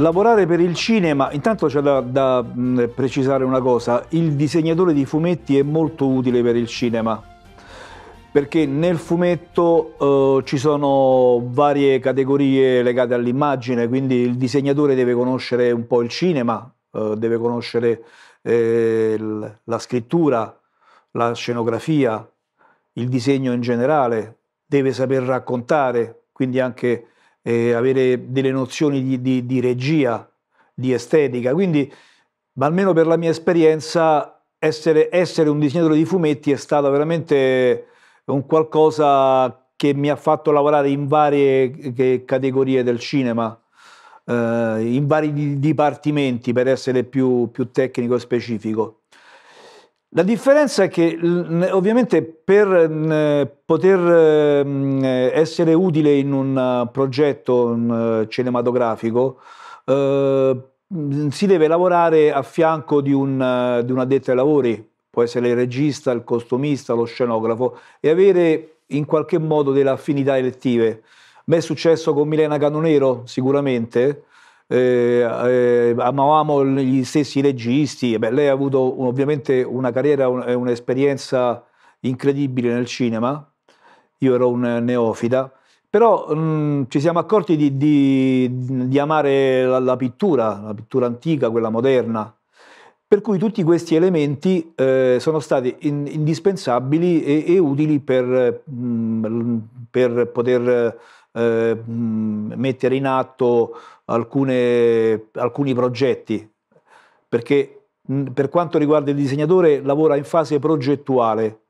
Lavorare per il cinema, intanto c'è da, da mh, mm, precisare una cosa, il disegnatore di fumetti è molto utile per il cinema, perché nel fumetto eh, ci sono varie categorie legate all'immagine, quindi il disegnatore deve conoscere un po' il cinema, eh, deve conoscere eh, la scrittura, la scenografia, il disegno in generale, deve saper raccontare, quindi anche eh, avere delle nozioni di, di, di regia, di estetica. Quindi, ma almeno per la mia esperienza, essere, essere, un disegnatore di fumetti è stato veramente un qualcosa che mi ha fatto lavorare in varie categorie del cinema, eh, in vari dipartimenti per essere più, più tecnico e specifico. La differenza è che ovviamente per poter mm, essere utile in un uh, progetto uh, cinematografico uh, mm, si deve lavorare a fianco di un, di un addetto ai lavori, può essere il regista, il costumista, lo scenografo e avere in qualche modo delle affinità elettive. Mi è successo con Milena Canonero sicuramente, eh, eh, amavamo gli stessi registi, Beh, lei ha avuto un, ovviamente una carriera e un, eh, un'esperienza incredibile nel cinema, io ero un neofita, però mh, mm, ci siamo accorti di, di, di amare la, la, pittura, la pittura antica, quella moderna, per cui tutti questi elementi eh, sono stati in, indispensabili e, e, utili per, mh, mm, per poter eh, mm, mettere in atto alcune, alcuni progetti, perché per quanto riguarda il disegnatore lavora in fase progettuale,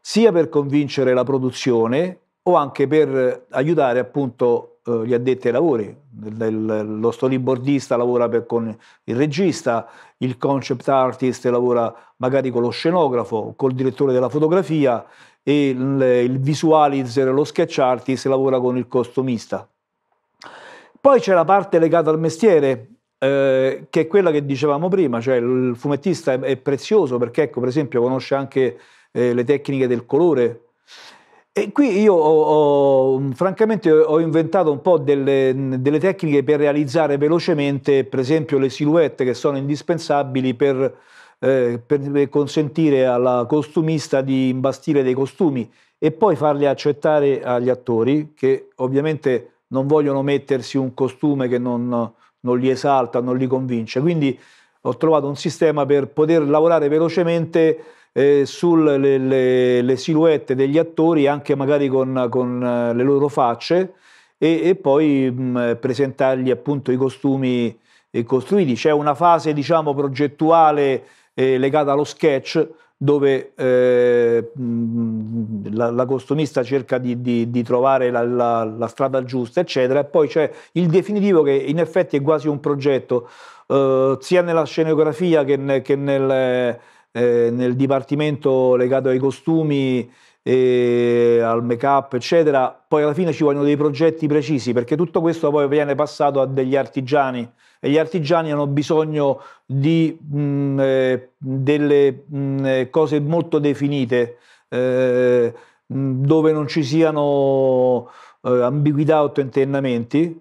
sia per convincere la produzione o anche per aiutare appunto eh, gli addetti ai lavori. lo storyboardista lavora per, con il regista, il concept artist lavora magari con lo scenografo, col direttore della fotografia e il visualizer, lo sketch artist lavora con il costumista. Poi c'è la parte legata al mestiere, eh, che è quella che dicevamo prima, cioè il fumettista è, è prezioso perché, ecco, per esempio, conosce anche eh, le tecniche del colore. E qui io ho, ho, francamente ho inventato un po' delle, delle, tecniche per realizzare velocemente, per esempio, le silhouette che sono indispensabili per, eh, per consentire alla costumista di imbastire dei costumi e poi farli accettare agli attori che ovviamente non vogliono mettersi un costume che non, non li esalta, non li convince. Quindi ho trovato un sistema per poter lavorare velocemente eh, sulle silhouette degli attori, anche magari con, con eh, le loro facce, e, e poi mh, mm, presentargli appunto i costumi costruiti. C'è una fase, diciamo, progettuale eh, legata allo sketch, dove eh, la, l'agostonomista cerca di, di, di trovare la, la, la, strada giusta, eccetera, e poi c'è il definitivo che in effetti è quasi un progetto, eh, sia nella scenografia che, ne, che nel, eh, nel, dipartimento legato ai costumi e al make up, eccetera, poi alla fine ci vogliono dei progetti precisi perché tutto questo poi viene passato a degli artigiani e gli artigiani hanno bisogno di mh, eh, delle mh, eh, cose molto definite eh, dove non ci siano eh, ambiguità o tentennamenti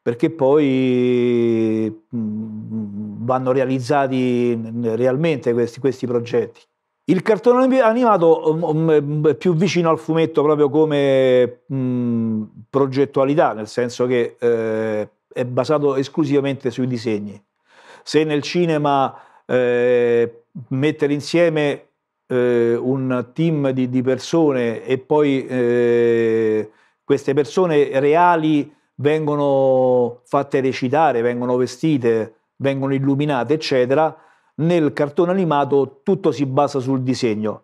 perché poi mh, vanno realizzati realmente questi, questi progetti. Il cartone animato mh, mm, mm, mm, più vicino al fumetto proprio come mh, progettualità, nel senso che eh, è basato esclusivamente sui disegni. Se nel cinema eh, mettere insieme eh, un team di, di, persone e poi eh, queste persone reali vengono fatte recitare, vengono vestite, vengono illuminate, eccetera, nel cartone animato tutto si basa sul disegno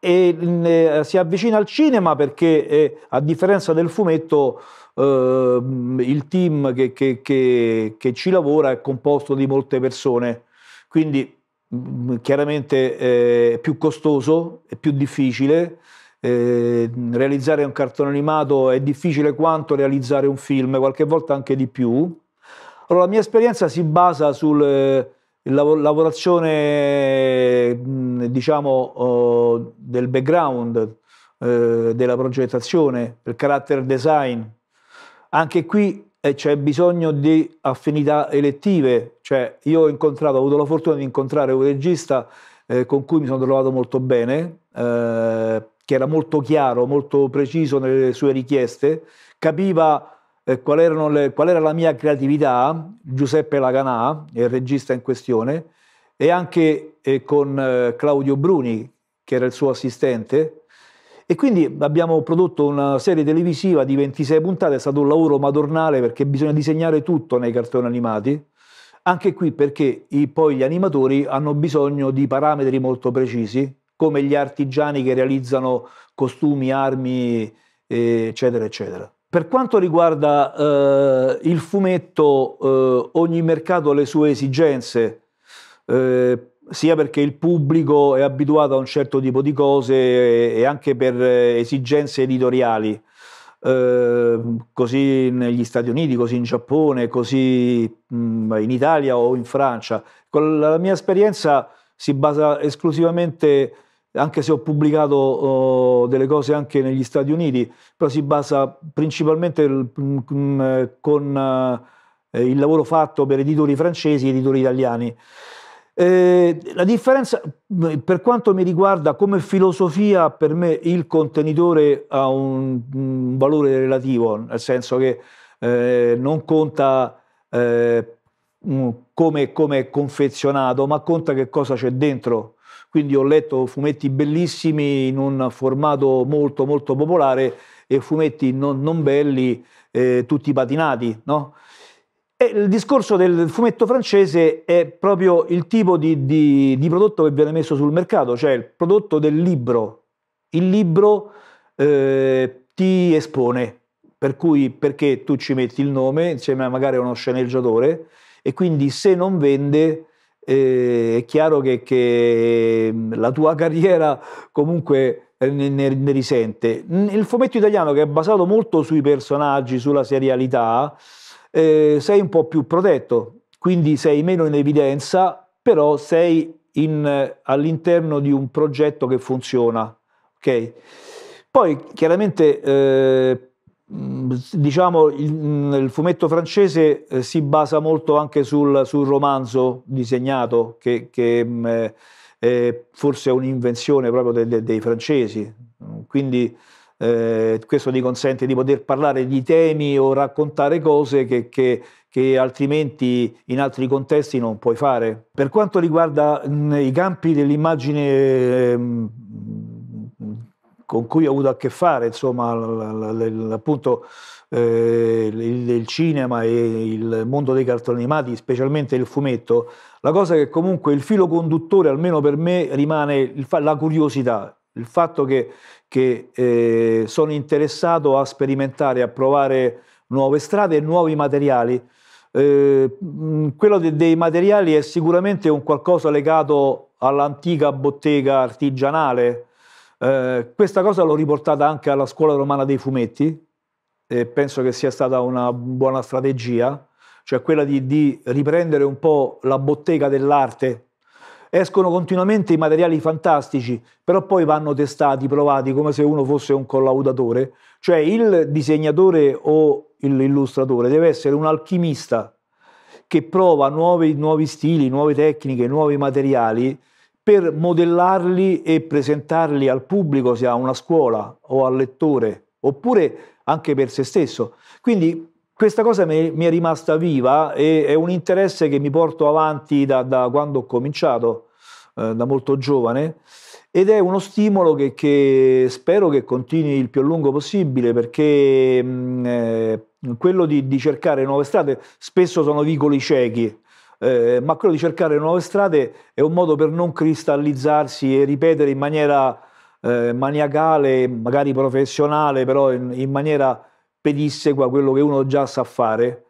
e eh, si avvicina al cinema perché eh, a differenza del fumetto eh, il team che, che, che, che, ci lavora è composto di molte persone quindi mh, mm, chiaramente eh, è più costoso è più difficile eh, realizzare un cartone animato è difficile quanto realizzare un film qualche volta anche di più allora la mia esperienza si basa sul eh, lavorazione diciamo, eh, del background, eh, della progettazione, del carattere design. Anche qui eh, c'è bisogno di affinità elettive, cioè io ho incontrato, ho avuto la fortuna di incontrare un regista con cui mi sono trovato molto bene, che era molto chiaro, molto preciso nelle sue richieste, capiva eh, qual, le, qual, era la mia creatività, Giuseppe Laganà, il regista in questione, e anche eh, con eh, Claudio Bruni, che era il suo assistente. E quindi abbiamo prodotto una serie televisiva di 26 puntate, è stato un lavoro madornale perché bisogna disegnare tutto nei cartoni animati, anche qui perché i, poi gli animatori hanno bisogno di parametri molto precisi, come gli artigiani che realizzano costumi, armi, eh, eccetera, eccetera. Per quanto riguarda eh, il fumetto, eh, ogni mercato ha le sue esigenze, eh, sia perché il pubblico è abituato a un certo tipo di cose e, anche per esigenze editoriali. Eh, così negli Stati Uniti, così in Giappone, così mh, in Italia o in Francia. Con la mia esperienza si basa esclusivamente anche se ho pubblicato oh, delle cose anche negli Stati Uniti, però si basa principalmente il, mm, mm con eh, il lavoro fatto per editori francesi e editori italiani. Eh, la differenza, per quanto mi riguarda, come filosofia, per me il contenitore ha un, un valore relativo, nel senso che eh, non conta eh, mm, come è confezionato, ma conta che cosa c'è dentro quindi ho letto fumetti bellissimi in un formato molto molto popolare e fumetti non, non belli, eh, tutti patinati. No? E il discorso del fumetto francese è proprio il tipo di, di, di, prodotto che viene messo sul mercato, cioè il prodotto del libro. Il libro eh, ti espone, per cui perché tu ci metti il nome insieme a magari uno sceneggiatore e quindi se non vende è chiaro che, che mm, la tua carriera comunque eh, ne, ne, ne, risente. Il fumetto italiano che è basato molto sui personaggi, sulla serialità, eh, sei un po' più protetto, quindi sei meno in evidenza, però sei all'interno di un progetto che funziona. Okay? Poi chiaramente eh, Mm, diciamo il, mm, il, fumetto francese eh, si basa molto anche sul, sul romanzo disegnato che, che mh, mm, è forse è un'invenzione proprio de, de, dei francesi quindi eh, questo ti consente di poter parlare di temi o raccontare cose che, che, che altrimenti in altri contesti non puoi fare per quanto riguarda mh, i campi dell'immagine mh, ehm, con cui ho avuto a che fare, insomma, appunto eh, il, il, cinema e il mondo dei cartoni animati, specialmente il fumetto, la cosa che comunque il filo conduttore, almeno per me, rimane il, la curiosità, il fatto che, che eh, sono interessato a sperimentare, a provare nuove strade e nuovi materiali. Eh, quello de, dei materiali è sicuramente un qualcosa legato all'antica bottega artigianale, eh, questa cosa l'ho riportata anche alla scuola romana dei fumetti e penso che sia stata una buona strategia, cioè quella di, di riprendere un po' la bottega dell'arte. Escono continuamente i materiali fantastici, però poi vanno testati, provati, come se uno fosse un collaudatore. Cioè il disegnatore o l'illustratore deve essere un alchimista che prova nuovi, nuovi stili, nuove tecniche, nuovi materiali per modellarli e presentarli al pubblico, sia a una scuola o al lettore, oppure anche per se stesso. Quindi questa cosa mi è rimasta viva e è un interesse che mi porto avanti da, da quando ho cominciato, eh, da molto giovane, ed è uno stimolo che, che, spero che continui il più a lungo possibile perché mh, mm, eh, quello di, di, cercare nuove strade spesso sono vicoli ciechi eh, ma quello di cercare nuove strade è un modo per non cristallizzarsi e ripetere in maniera eh, maniacale, magari professionale, però in, in maniera pedissequa quello che uno già sa fare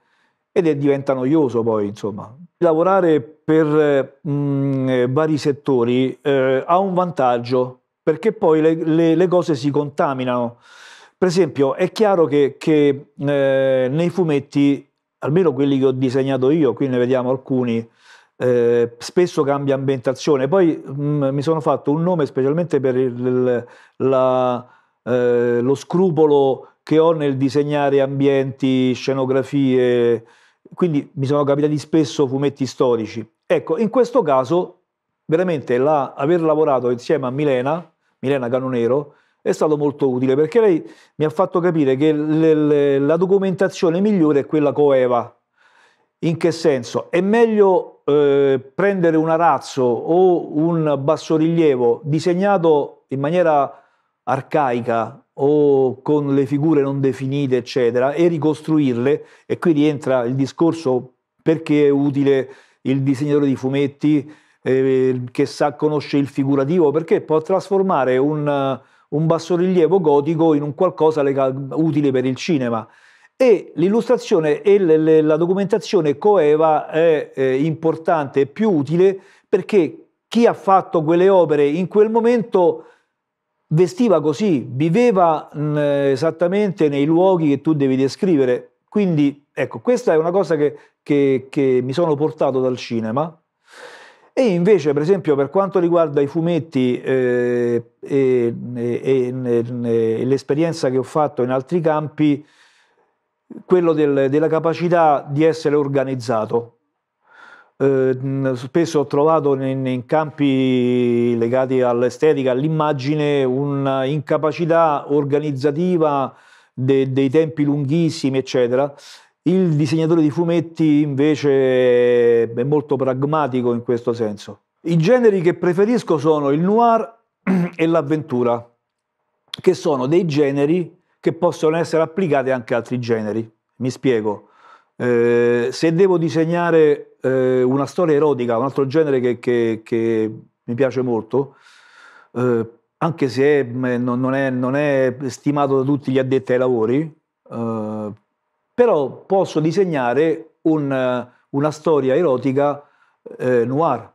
ed è, diventa noioso poi, insomma. Lavorare per mh, mm, eh, vari settori eh, ha un vantaggio, perché poi le, le, le, cose si contaminano. Per esempio, è chiaro che, che eh, nei fumetti almeno quelli che ho disegnato io, qui ne vediamo alcuni, eh, spesso cambia ambientazione. Poi mh, mm, mi sono fatto un nome specialmente per il, la, eh, lo scrupolo che ho nel disegnare ambienti, scenografie, quindi mi sono capitati spesso fumetti storici. Ecco, in questo caso veramente la, aver lavorato insieme a Milena, Milena Canonero, è stato molto utile perché lei mi ha fatto capire che le, le, la documentazione migliore è quella coeva. In che senso? È meglio eh, prendere un arazzo o un bassorilievo disegnato in maniera arcaica o con le figure non definite, eccetera, e ricostruirle, e qui rientra il discorso perché è utile il disegnatore di fumetti eh, che sa, conosce il figurativo, perché può trasformare un un bassorilievo gotico in un qualcosa utile per il cinema. E l'illustrazione e la documentazione coeva è importante e più utile perché chi ha fatto quelle opere in quel momento vestiva così, viveva esattamente nei luoghi che tu devi descrivere. Quindi, ecco, questa è una cosa che, che, che mi sono portato dal cinema, e invece, per esempio, per quanto riguarda i fumetti eh, e, e, e, e, l'esperienza che ho fatto in altri campi, quello del, della capacità di essere organizzato. Eh, spesso ho trovato in, in, campi legati all'estetica, all'immagine, un'incapacità organizzativa de, dei tempi lunghissimi, eccetera. Il disegnatore di fumetti invece è molto pragmatico in questo senso. I generi che preferisco sono il noir e l'avventura, che sono dei generi che possono essere applicati anche ad altri generi. Mi spiego. Eh, se devo disegnare eh, una storia erotica, un altro genere che, che, che mi piace molto, eh, anche se eh, non è, non, è, stimato da tutti gli addetti ai lavori, eh, però posso disegnare un, eh, una storia erotica eh, noir.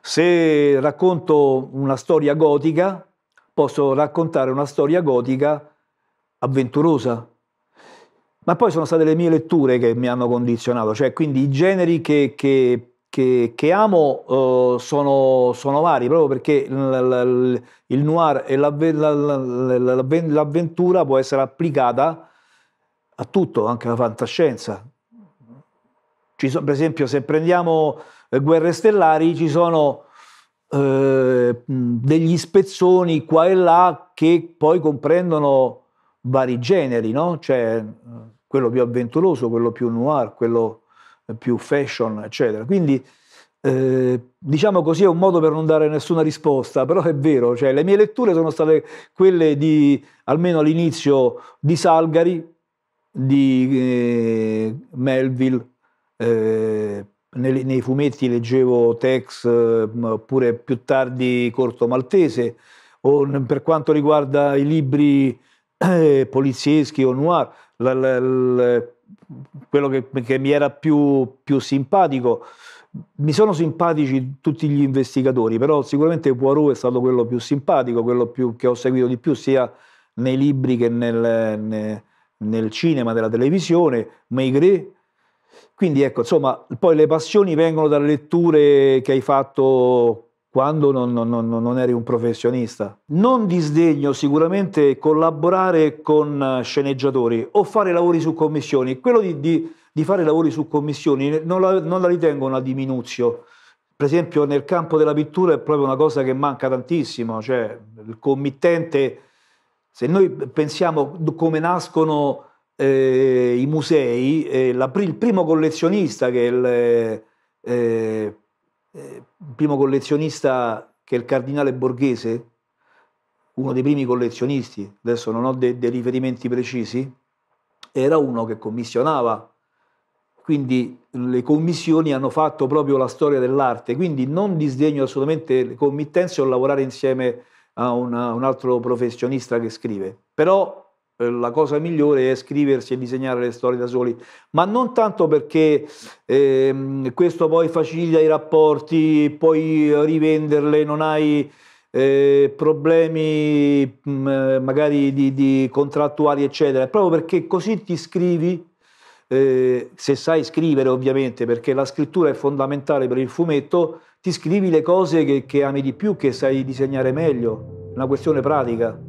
Se racconto una storia gotica, posso raccontare una storia gotica avventurosa. Ma poi sono state le mie letture che mi hanno condizionato, cioè quindi i generi che, che, che, che amo eh, sono, sono, vari, proprio perché il noir e l'avventura può essere applicata a tutto, anche alla fantascienza. Ci So, per esempio, se prendiamo eh, Guerre Stellari, ci sono eh, degli spezzoni qua e là che poi comprendono vari generi, no? Cioè, quello più avventuroso, quello più noir, quello più fashion, eccetera. Quindi, eh, diciamo così, è un modo per non dare nessuna risposta, però è vero, cioè, le mie letture sono state quelle di, almeno all'inizio, di Salgari, di eh, Melville, eh, nei, nei, fumetti leggevo Tex, eh, oppure più tardi Corto Maltese, o per quanto riguarda i libri eh, polizieschi o noir, la, la, la, quello che, che, mi era più, più simpatico. Mi sono simpatici tutti gli investigatori, però sicuramente Poirot è stato quello più simpatico, quello più, che ho seguito di più sia nei libri che nel, nel nel cinema, nella televisione, Maigret. Quindi ecco, insomma, poi le passioni vengono dalle letture che hai fatto quando non, non, non eri un professionista. Non disdegno sicuramente collaborare con sceneggiatori o fare lavori su commissioni. Quello di, di, di fare lavori su commissioni non la, non la ritengo una diminuzione per esempio nel campo della pittura è proprio una cosa che manca tantissimo, cioè il committente se noi pensiamo come nascono eh, i musei, eh, la, il primo collezionista che è il, eh, il eh, primo collezionista che è il cardinale borghese, uno dei primi collezionisti, adesso non ho dei de riferimenti precisi, era uno che commissionava. Quindi le commissioni hanno fatto proprio la storia dell'arte, quindi non disdegno assolutamente le committenze o lavorare insieme a una, un altro professionista che scrive. Però eh, la cosa migliore è scriversi e disegnare le storie da soli, ma non tanto perché eh, questo poi facilita i rapporti, puoi rivenderle, non hai eh, problemi mh, mm, eh, magari di, di, contrattuali, eccetera, è proprio perché così ti scrivi. Eh, se sai scrivere ovviamente perché la scrittura è fondamentale per il fumetto, ti scrivi le cose che, che ami di più, che sai disegnare meglio, una questione pratica.